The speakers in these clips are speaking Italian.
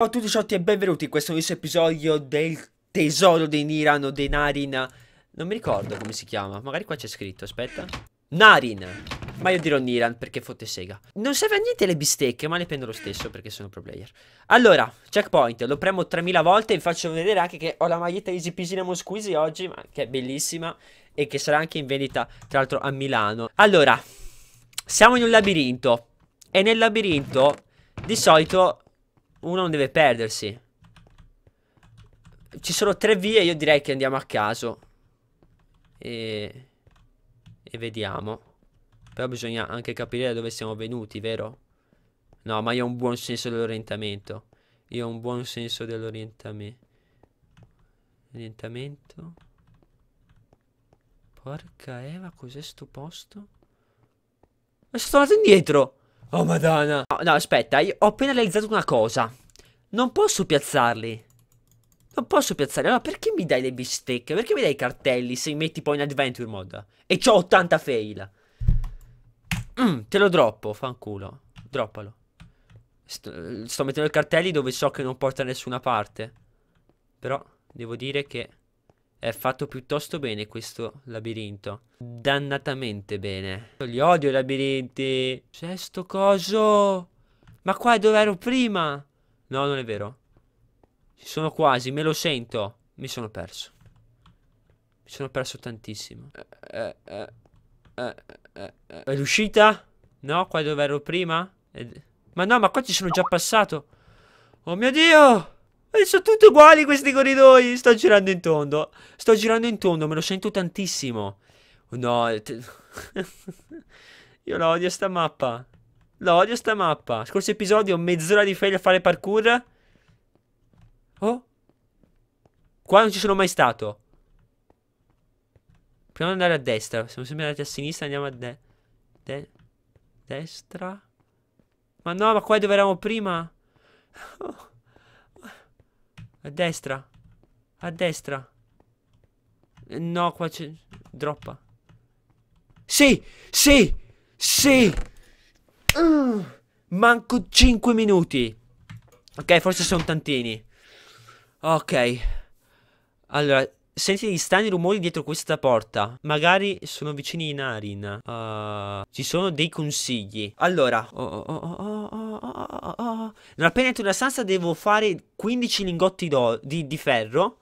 Ciao a tutti ciao e benvenuti in questo nuovo episodio del tesoro dei Niran o dei Narin Non mi ricordo come si chiama, magari qua c'è scritto, aspetta Narin, ma io dirò Niran perché fotte sega Non serve a niente le bistecche, ma le prendo lo stesso perché sono pro player Allora, checkpoint, lo premo 3000 volte e vi faccio vedere anche che ho la maglietta Easy Peasy Lemon Squeezy oggi Che è bellissima e che sarà anche in vendita tra l'altro a Milano Allora, siamo in un labirinto E nel labirinto di solito uno non deve perdersi. Ci sono tre vie, io direi che andiamo a caso. E... E vediamo. Però bisogna anche capire da dove siamo venuti, vero? No, ma io ho un buon senso dell'orientamento. Io ho un buon senso dell'orientamento. Orientamento. Porca Eva, cos'è sto posto? Ma sono tornato indietro! Oh madonna No, no aspetta, io ho appena realizzato una cosa Non posso piazzarli Non posso piazzarli Allora perché mi dai le bistecche? Perché mi dai i cartelli se mi metti poi in adventure mod? E c'ho 80 fail mm, Te lo droppo, fanculo Droppalo sto, sto mettendo i cartelli dove so che non porta a nessuna parte Però devo dire che è fatto piuttosto bene questo labirinto. Dannatamente bene. Li odio i labirinti. C'è sto coso. Ma qua è dove ero prima. No, non è vero. Ci sono quasi, me lo sento. Mi sono perso. Mi sono perso tantissimo. Eh, eh, eh, è riuscita? No, qua è dove ero prima? Ed... Ma no, ma qua ci sono già passato. Oh mio Dio! E eh, sono tutti uguali questi corridoi. Sto girando in tondo. Sto girando in tondo, me lo sento tantissimo. No. Io l'odio sta mappa. L'odio sta mappa. Scorso episodio, mezz'ora di fail a fare parkour. Oh. Qua non ci sono mai stato. Proviamo ad andare a destra. Siamo sempre andati a sinistra, andiamo a de de destra. Ma no, ma qua è dove eravamo prima. Oh. A destra. A destra. No, qua c'è... Droppa. Sì! Sì! Sì! Uh, manco 5 minuti. Ok, forse sono tantini. Ok. Allora, Senti gli strani rumori dietro questa porta. Magari sono vicini i Narin. Uh, ci sono dei consigli. Allora. Oh, oh, oh, non appena entro una stanza devo fare 15 lingotti di, di ferro.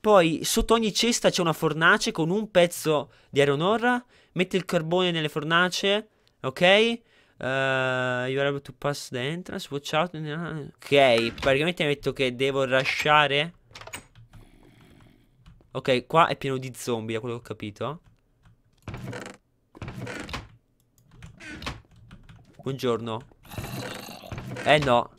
Poi sotto ogni cesta c'è una fornace con un pezzo di aeronorra. Metti il carbone nelle fornace. Ok? Uh, you are able to pass the entrance. Watch out. Ok, praticamente detto che devo lasciare. Ok, qua è pieno di zombie, da quello che ho capito. Buongiorno. Eh no.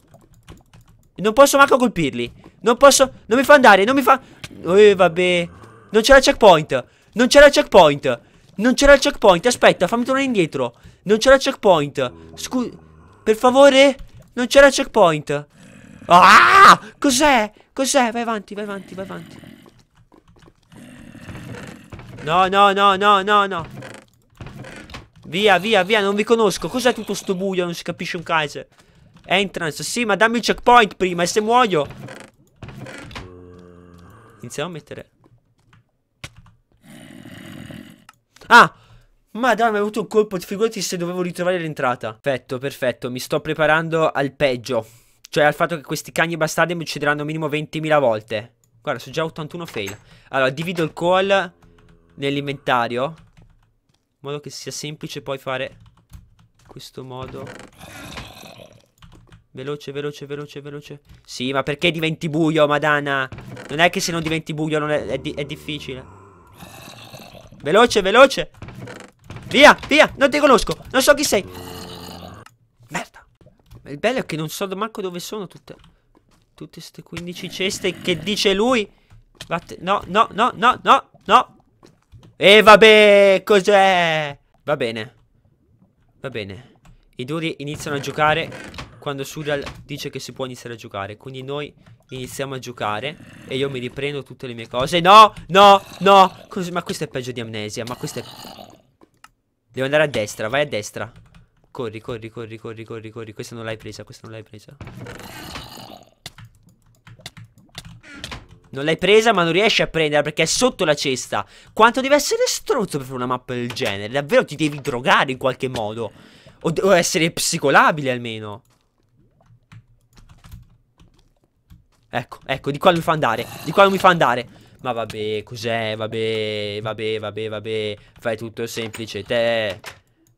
Non posso manco colpirli. Non posso... Non mi fa andare, non mi fa... Eh, vabbè. Non c'è la checkpoint. Non c'è la checkpoint. Non c'era il checkpoint. Aspetta, fammi tornare indietro. Non c'era il checkpoint. Scu Per favore. Non c'era il checkpoint. Ah! Cos'è? Cos'è? Vai avanti, vai avanti, vai avanti. No, no, no, no, no, no. Via, via, via, non vi conosco. Cos'è tutto sto buio? Non si capisce un caso. Entrance, sì, ma dammi il checkpoint prima e se muoio. Iniziamo a mettere. Ah! Madonna, mi è avuto un colpo, figurati se dovevo ritrovare l'entrata. Perfetto, perfetto, mi sto preparando al peggio. Cioè al fatto che questi cagni bastardi mi uccideranno minimo 20.000 volte. Guarda, sono già 81 fail. Allora, divido il call nell'inventario. In modo che sia semplice poi fare in questo modo. Veloce, veloce, veloce, veloce. Sì, ma perché diventi buio, madana? Non è che se non diventi buio non è, è, di è difficile. Veloce, veloce. Via, via, non ti conosco. Non so chi sei. Merda. Ma il bello è che non so manco dove sono tutte. Tutte queste 15 ceste che dice lui. Vatte no, no, no, no, no, no. E vabbè, cos'è? Va bene. Va bene. I duri iniziano a giocare quando Surial dice che si può iniziare a giocare. Quindi noi iniziamo a giocare e io mi riprendo tutte le mie cose. No, no, no. Cos ma questo è peggio di amnesia. Ma questo è... Devo andare a destra, vai a destra. Corri, corri, corri, corri, corri, corri. Questa non l'hai presa, questa non l'hai presa. Non l'hai presa ma non riesci a prenderla perché è sotto la cesta Quanto deve essere stronzo per fare una mappa del genere Davvero ti devi drogare in qualche modo O, o essere psicolabile almeno Ecco, ecco, di qua non mi fa andare Di qua non mi fa andare Ma vabbè, cos'è? Vabbè, vabbè, vabbè, vabbè Fai tutto semplice te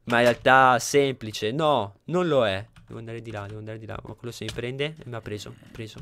Ma in realtà semplice No, non lo è Devo andare di là, devo andare di là Ma quello se mi prende E mi ha preso, preso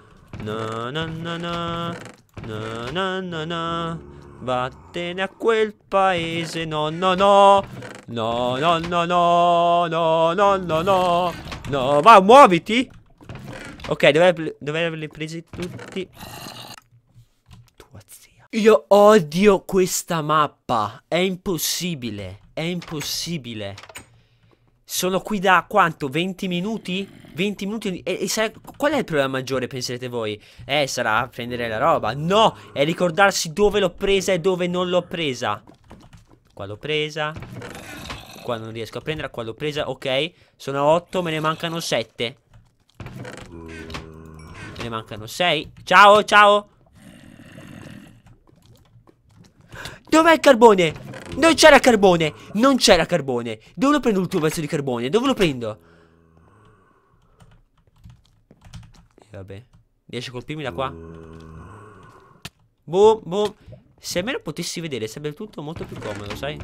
Na na na na, na na na na, vattene a quel paese, no no no, no no no no, no no no no, no, va muoviti! Ok, dovrei, dovrei averli presi tutti. Tua zia. Io odio questa mappa, è impossibile, è impossibile. Sono qui da quanto? 20 minuti? 20 minuti? E, e sarà... qual è il problema maggiore, penserete voi? Eh, sarà prendere la roba. No! È ricordarsi dove l'ho presa e dove non l'ho presa. Qua l'ho presa. Qua non riesco a prendere. Qua l'ho presa. Ok. Sono 8, me ne mancano 7. Me ne mancano 6. Ciao, ciao! Dov'è il carbone? Non c'era carbone Non c'era carbone Dove lo prendo l'ultimo pezzo di carbone? Dove lo prendo? E eh, vabbè Riesci a colpirmi da qua? Boom, boom Se almeno potessi vedere sarebbe tutto molto più comodo, sai?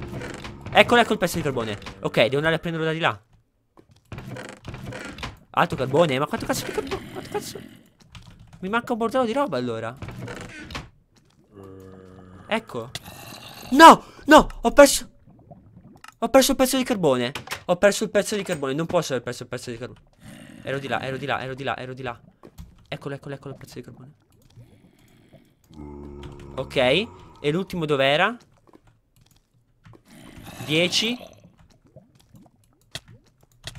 Eccolo, ecco il pezzo di carbone Ok, devo andare a prenderlo da di là Altro carbone Ma quanto cazzo di carbone? Quanto cazzo? Mi manca un bordello di roba allora Ecco No, no, ho perso... Ho perso il pezzo di carbone. Ho perso il pezzo di carbone. Non posso aver perso il pezzo di carbone. Ero di là, ero di là, ero di là, ero di là. Eccolo, eccolo, eccolo il pezzo di carbone. Ok. E l'ultimo dov'era? 10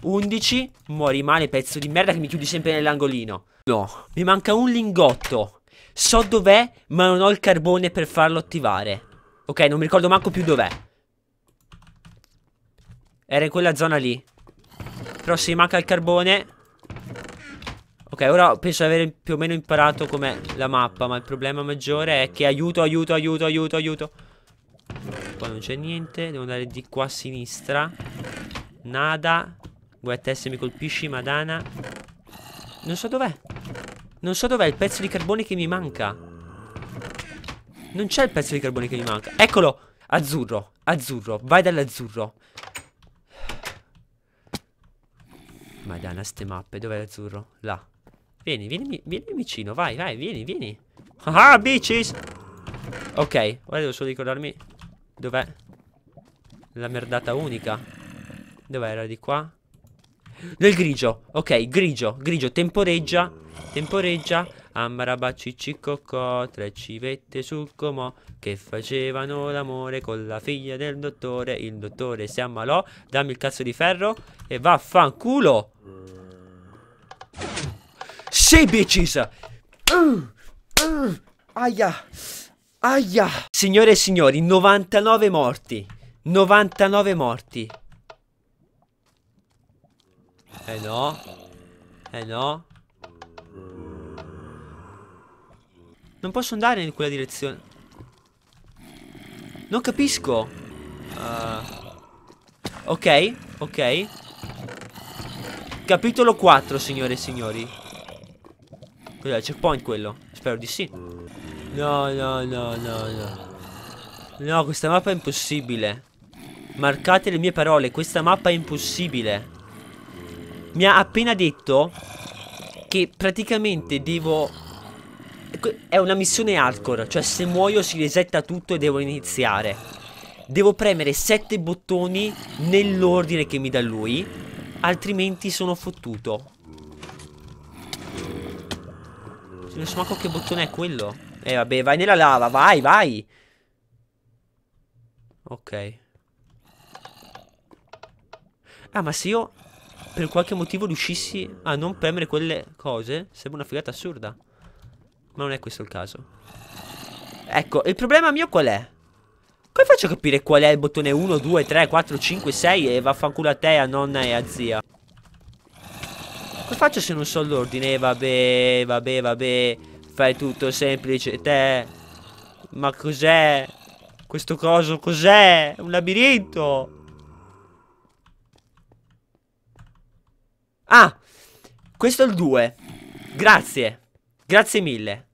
11 Muori male pezzo di merda che mi chiudi sempre nell'angolino No Mi manca un lingotto So dov'è ma non ho il carbone per farlo attivare Ok, non mi ricordo manco più dov'è. Era in quella zona lì. Però se mi manca il carbone... Ok, ora penso di aver più o meno imparato com'è la mappa, ma il problema maggiore è che aiuto, aiuto, aiuto, aiuto, aiuto. Qua non c'è niente, devo andare di qua a sinistra. Nada. Guarda te se mi colpisci, madana. Non so dov'è. Non so dov'è il pezzo di carbone che mi manca. Non c'è il pezzo di carbone che mi manca. Eccolo! Azzurro, azzurro, vai dall'azzurro. Madonna, ste mappe, dov'è l'azzurro? Là. Vieni, vieni, vieni vicino, vai, vai, vieni, vieni. Ah, ah bitches! Ok, ora devo solo ricordarmi dov'è la merdata unica. Dov'era di qua? Nel grigio, ok, grigio, grigio, temporeggia, temporeggia. Ammaraba ciccicocco, tre civette sul comò che facevano l'amore con la figlia del dottore. Il dottore si ammalò, dammi il cazzo di ferro e vaffanculo. Sì, bitches! Mm, mm, aia! Aia! Signore e signori, 99 morti. 99 morti. Eh no. Eh no. Non posso andare in quella direzione. Non capisco. Uh, ok, ok. Capitolo 4, signore e signori. Cos'è il checkpoint quello? Spero di sì. No, no, no, no, no. No, questa mappa è impossibile. Marcate le mie parole, questa mappa è impossibile. Mi ha appena detto che praticamente devo è una missione hardcore, cioè se muoio si resetta tutto e devo iniziare. Devo premere sette bottoni nell'ordine che mi dà lui, altrimenti sono fottuto. Non so manco che bottone è quello. Eh vabbè, vai nella lava, vai, vai. Ok. Ah, ma se io per qualche motivo riuscissi a non premere quelle cose, sarebbe una figata assurda. Ma non è questo il caso. Ecco, il problema mio qual è? Come faccio a capire qual è il bottone 1, 2, 3, 4, 5, 6 e vaffanculo a te, a nonna e a zia? Come faccio se non so l'ordine? Vabbè, vabbè, vabbè. Fai tutto semplice, te. Ma cos'è? Questo coso cos'è? Un labirinto. Ah, questo è il 2. Grazie. Grazie mille.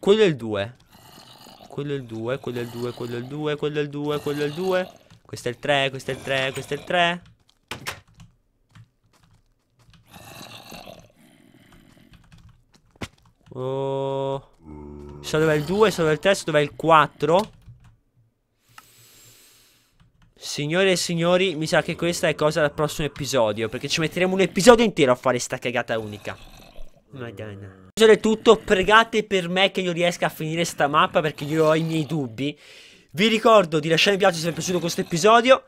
Quello è il 2. Quello è il 2, quello è il 2, quello è il 2, quello è il 2, quello è il 2. Questo è il 3, questo è il 3, questo è il 3. Oh. So dov'è il 2, so dov'è il 3, so dov'è il 4. Signore e signori, mi sa che questa è cosa del prossimo episodio. Perché ci metteremo un episodio intero a fare sta cagata unica. Madonna tutto, pregate per me che io riesca a finire sta mappa perché io ho i miei dubbi. Vi ricordo di lasciare un piace se vi è piaciuto questo episodio.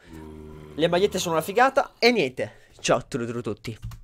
Le magliette sono una figata e niente. Ciao a tutti.